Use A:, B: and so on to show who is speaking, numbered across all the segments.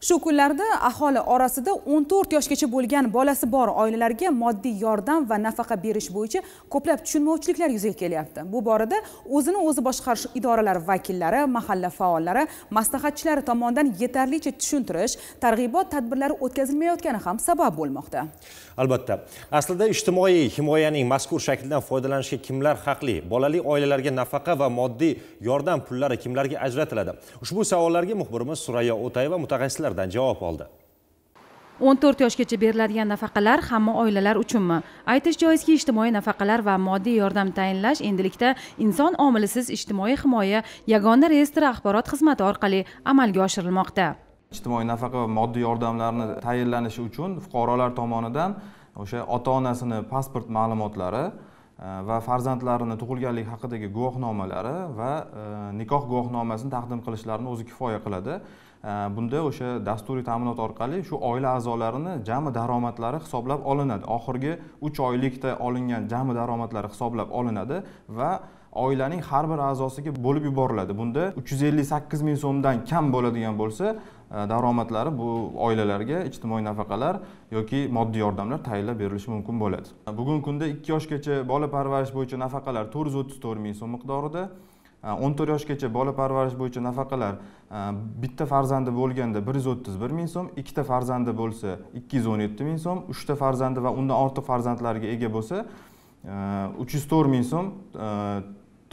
A: shu kunlarda aholi orasida 14 yoshgacha bo'lgan bolasi bor oilalarga moddiy yordam va nafaqa berish bo'yicha ko'plab tushunmovchiliklar yuzaga kelyapti bu borada o'zini o'zi boshqarish idoralari vakillari mahalla faollari maslahatchilari tomonidan yetarlicha tushuntirish targ'ibot tadbirlari o'tkazilmayotgani ham sabab bo'lmoqda
B: albatta aslida ijtimoiy himoyaning mazkur shaklidan foydalanishga kimlar haqli bolali oilalarga nafaqa va moddiy yordam pullari kimlarga ajratiladi ushbu savollarga muxbirimiz surayyo o'tayeva mutaxassislar jurnalistlardan javob oldi
C: o'n to'rt yoshgacha beriladigan nafaqalar hamma oilalar uchunmi aytish joizki ijtimoiy nafaqalar va moddiy yordam tayinlash endilikda inson omilisiz ijtimoiy himoya yagona reyestri axborot xizmati orqali amalga oshirilmoqda
D: ijtimoiy nafaqa va moddiy yordamlarni tayinlanishi uchun fuqarolar tomonidan o'sha ota onasini pasport ma'lumotlari Э, va farzandlarini tug'ilganlik haqidagi guvohnomalari va e, nikoh guvohnomasini taqdim qilishlarini o'zi kifoya qiladi e, bunda o'sha dasturiy ta'minot orqali shu oila a'zolarini jami daromadlari hisoblab olinadi oxirgi uch oylikda olingan jami daromadlari hisoblab olinadi va oilaning har bir a'zosiga bo'lib yuboriladi bunda uch yuz ellik sakkiz ming so'mdan kam bo'ladigan bo'lsa Э, daromadlari bu oilalarga ijtimoiy nafaqalar yoki moddiy yordamlar tayinlab berilishi mumkin bo'ladi э, bugungi kunda ikki yoshgacha bola parvarish bo'yicha nafaqalar to'rt yuz o'ttiz to'rt ming so'm miqdorida э, o'n to'rt yoshgacha bola parvarish bo'yicha nafaqalar bitta farzandi bo'lganda bir yuz o'ttiz bir ming so'm ikkita farzandi bo'lsa ikki yuz o'n yetti ming so'm uchta farzandi va undan ortiq farzandlarga ega bo'lsa uch yuz to'rt ming so'm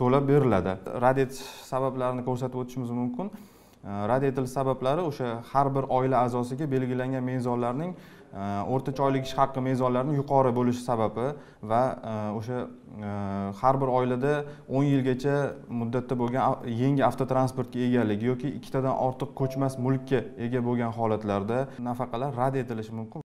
D: to'lab beriladi rad etish sabablarini ko'rsatib o'tishimiz mumkin rad etilish sabablari o'sha har bir oila a'zosiga belgilangan mezonlarning э, o'rtacha oylik ish haqi mezonlarini yuqori bo'lishi sababi va э, o'sha э, har bir oilada o'n yilgacha muddatda bo'lgan yangi avtotransportga egalik yoki ikkitadan ortiq ko'chmas mulkka ega bo'lgan holatlarda nafaqalar rad etilishi mumkin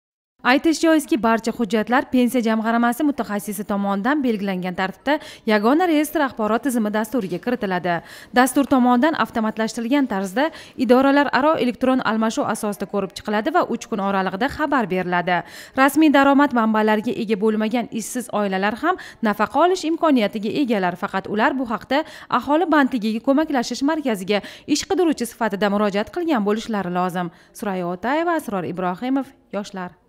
C: aytish joizki barcha hujjatlar pensiya jamg'armasi mutaxassisi tomonidan belgilangan tartibda yagona reyestr axborot tizimi dasturiga kiritiladi dastur tomonidan avtomatlashtirilgan tarzda idoralararo elektron almashuv asosida ko'rib chiqiladi va uch kun oralig'ida xabar beriladi rasmiy daromad manbalariga ega bo'lmagan ishsiz oilalar ham nafaqa olish imkoniyatiga egalar faqat ular bu haqda aholi bandligiga ko'maklashish markaziga ish qidiruvchi sifatida murojaat qilgan bo'lishlari lozim suraya o'tayeva asror ibrohimov yoshlar